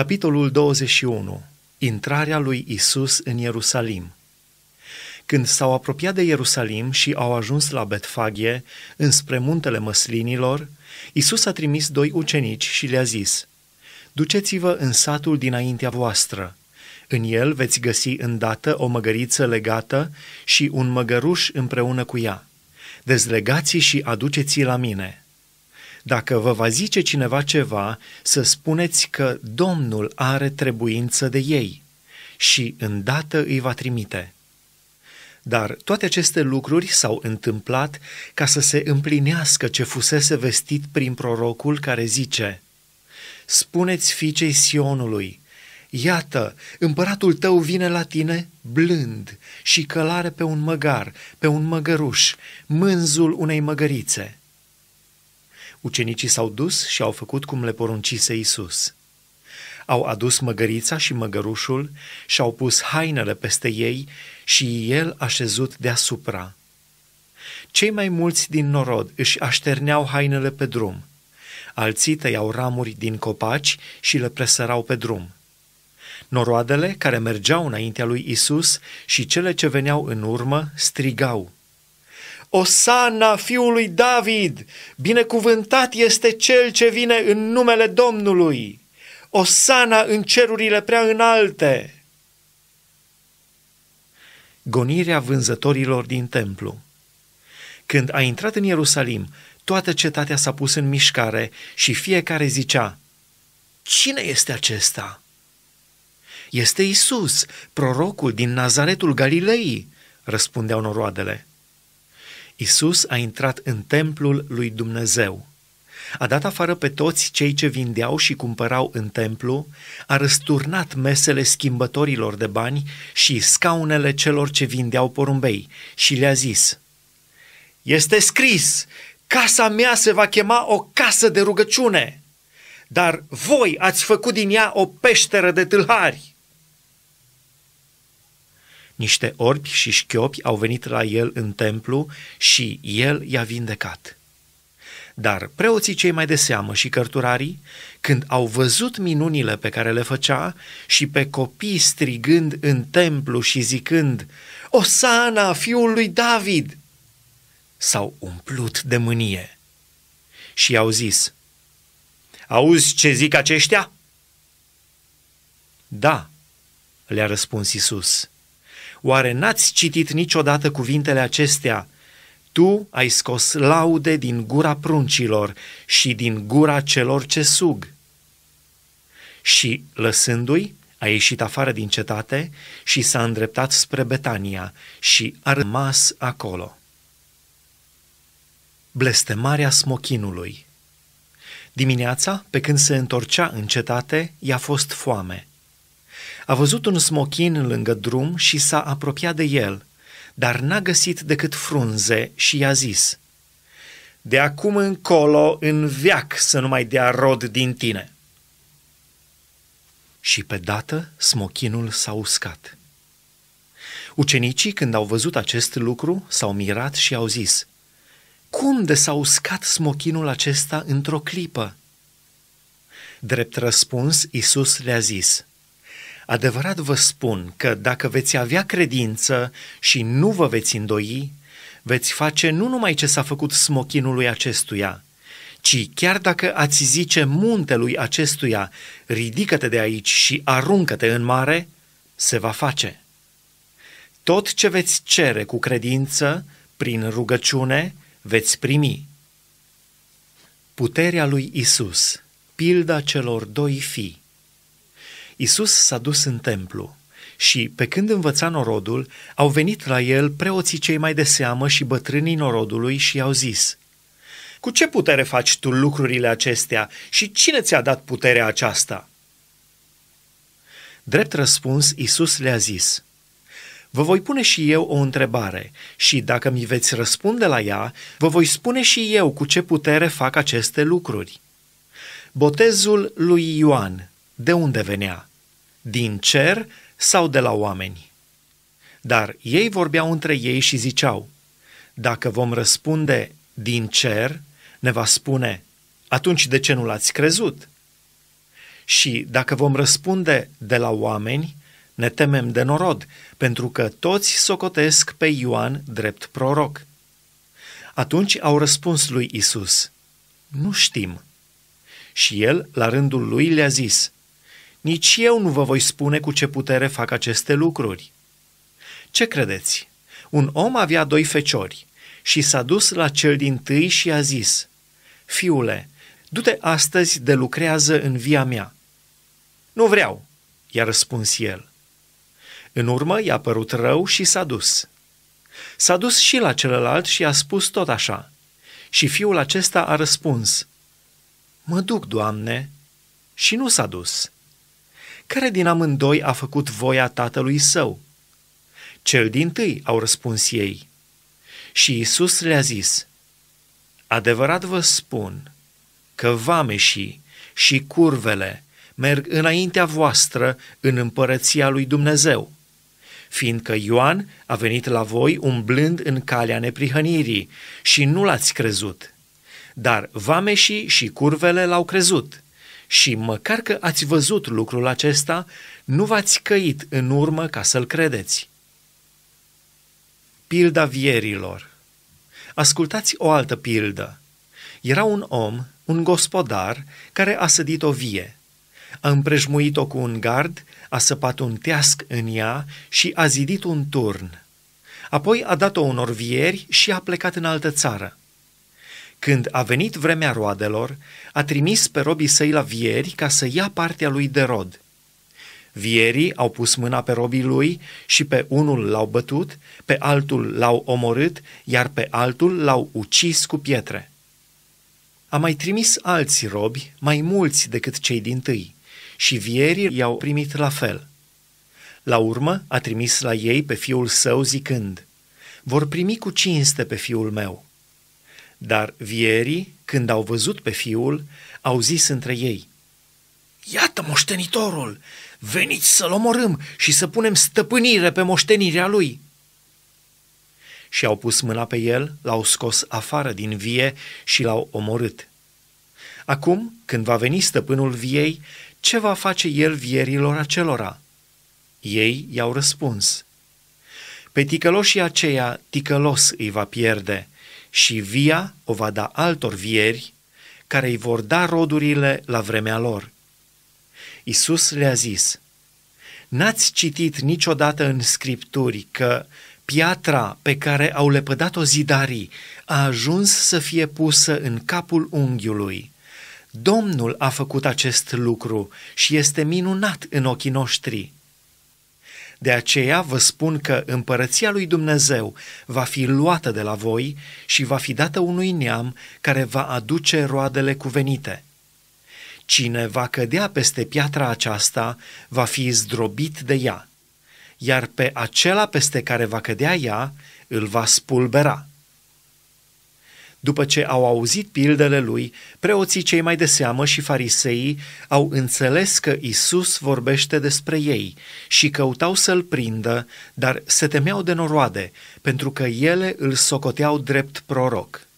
Capitolul 21. Intrarea lui Isus în Ierusalim. Când s-au apropiat de Ierusalim și au ajuns la Betfaghe, înspre muntele măslinilor, Isus a trimis doi ucenici și le-a zis, Duceți-vă în satul dinaintea voastră. În el veți găsi îndată o măgăriță legată și un măgăruș împreună cu ea. Dezlegați și aduceți-i la mine.” Dacă vă va zice cineva ceva, să spuneți că Domnul are trebuință de ei și îndată îi va trimite. Dar toate aceste lucruri s-au întâmplat ca să se împlinească ce fusese vestit prin prorocul care zice, Spuneți fiicei Sionului, Iată, împăratul tău vine la tine blând și călare pe un măgar, pe un măgăruș, mânzul unei măgărițe. Ucenicii s-au dus și au făcut cum le poruncise Isus. Au adus măgărița și măgărușul și au pus hainele peste ei și el așezut deasupra. Cei mai mulți din norod își așterneau hainele pe drum, alții tăiau ramuri din copaci și le presărau pe drum. Noroadele care mergeau înaintea lui Isus și cele ce veneau în urmă strigau – Osana fiului David, binecuvântat este cel ce vine în numele Domnului. Osana în cerurile prea înalte. Gonirea vânzătorilor din templu. Când a intrat în Ierusalim, toată cetatea s-a pus în mișcare și fiecare zicea, Cine este acesta? Este Isus, prorocul din Nazaretul Galilei, răspundeau noroadele. Isus a intrat în templul lui Dumnezeu. A dat afară pe toți cei ce vindeau și cumpărau în templu, a răsturnat mesele schimbătorilor de bani și scaunele celor ce vindeau porumbei și le-a zis, Este scris, casa mea se va chema o casă de rugăciune, dar voi ați făcut din ea o peșteră de tâlhari. Niște orbi și șchiopi au venit la el în templu și el i-a vindecat. Dar preoții cei mai de seamă și cărturarii, când au văzut minunile pe care le făcea și pe copii strigând în templu și zicând, Osana, fiul lui David, s-au umplut de mânie și i-au zis, Auzi ce zic aceștia? Da, le-a răspuns Isus. Oare n-ați citit niciodată cuvintele acestea? Tu ai scos laude din gura pruncilor și din gura celor ce sug. Și, lăsându-i, a ieșit afară din cetate și s-a îndreptat spre Betania și a rămas acolo. Blestemarea smochinului Dimineața, pe când se întorcea în cetate, i-a fost foame – a văzut un smochin lângă drum și s-a apropiat de el, dar n-a găsit decât frunze și i-a zis, De acum încolo, în veac să nu mai dea rod din tine. Și pe dată smochinul s-a uscat. Ucenicii, când au văzut acest lucru, s-au mirat și au zis, Cum de s-a uscat smochinul acesta într-o clipă? Drept răspuns, Isus le-a zis, Adevărat vă spun că dacă veți avea credință și nu vă veți îndoi, veți face nu numai ce s-a făcut smochinului acestuia, ci chiar dacă ați zice muntelui acestuia, ridică-te de aici și aruncă-te în mare, se va face. Tot ce veți cere cu credință, prin rugăciune, veți primi. Puterea lui Isus, pilda celor doi fii. Isus s-a dus în templu și, pe când învăța norodul, au venit la el preoții cei mai de seamă și bătrânii norodului și i-au zis, Cu ce putere faci tu lucrurile acestea și cine ți-a dat puterea aceasta?" Drept răspuns, Isus le-a zis, Vă voi pune și eu o întrebare și, dacă mi veți răspunde la ea, vă voi spune și eu cu ce putere fac aceste lucruri. Botezul lui Ioan, de unde venea? din cer sau de la oameni? Dar ei vorbeau între ei și ziceau, dacă vom răspunde din cer, ne va spune, atunci de ce nu l-ați crezut? Și dacă vom răspunde de la oameni, ne temem de norod, pentru că toți socotesc pe Ioan drept proroc. Atunci au răspuns lui Isus: Nu știm. Și el, la rândul lui, le-a zis: nici eu nu vă voi spune cu ce putere fac aceste lucruri. Ce credeți? Un om avea doi feciori și s-a dus la cel din tâi și a zis, Fiule, du-te astăzi de lucrează în via mea. Nu vreau, i-a răspuns el. În urmă i-a părut rău și s-a dus. S-a dus și la celălalt și a spus tot așa. Și fiul acesta a răspuns, Mă duc, Doamne, și nu s-a dus care din amândoi a făcut voia tatălui său? Cel din tâi, au răspuns ei. Și Isus le-a zis, Adevărat vă spun că vameșii și curvele merg înaintea voastră în împărăția lui Dumnezeu, fiindcă Ioan a venit la voi umblând în calea neprihănirii și nu l-ați crezut, dar vameșii și curvele l-au crezut.” și măcar că ați văzut lucrul acesta, nu v-ați căit în urmă ca să-l credeți. Pilda vierilor Ascultați o altă pildă. Era un om, un gospodar, care a sădit o vie. A împrejmuit-o cu un gard, a săpat un teasc în ea și a zidit un turn. Apoi a dat-o unor vieri și a plecat în altă țară. Când a venit vremea roadelor, a trimis pe robii săi la vieri ca să ia partea lui de rod. Vierii au pus mâna pe robii lui și pe unul l-au bătut, pe altul l-au omorât, iar pe altul l-au ucis cu pietre. A mai trimis alți robi, mai mulți decât cei din tâi, și vierii i-au primit la fel. La urmă a trimis la ei pe fiul său zicând, vor primi cu cinste pe fiul meu. Dar vierii, când au văzut pe fiul, au zis între ei, Iată moștenitorul! Veniți să-l omorâm și să punem stăpânire pe moștenirea lui!" Și au pus mâna pe el, l-au scos afară din vie și l-au omorât. Acum, când va veni stăpânul viei, ce va face el vierilor acelora? Ei i-au răspuns. Pe ticăloșii aceia ticălos îi va pierde – și via o va da altor vieri care îi vor da rodurile la vremea lor. Isus le-a zis, N-ați citit niciodată în scripturi că piatra pe care au lepădat-o zidarii a ajuns să fie pusă în capul unghiului. Domnul a făcut acest lucru și este minunat în ochii noștri. De aceea vă spun că împărăția lui Dumnezeu va fi luată de la voi și va fi dată unui neam care va aduce roadele cuvenite. Cine va cădea peste piatra aceasta va fi zdrobit de ea, iar pe acela peste care va cădea ea îl va spulbera. După ce au auzit pildele lui, preoții cei mai de seamă și fariseii au înțeles că Isus vorbește despre ei și căutau să-l prindă, dar se temeau de noroade, pentru că ele îl socoteau drept proroc.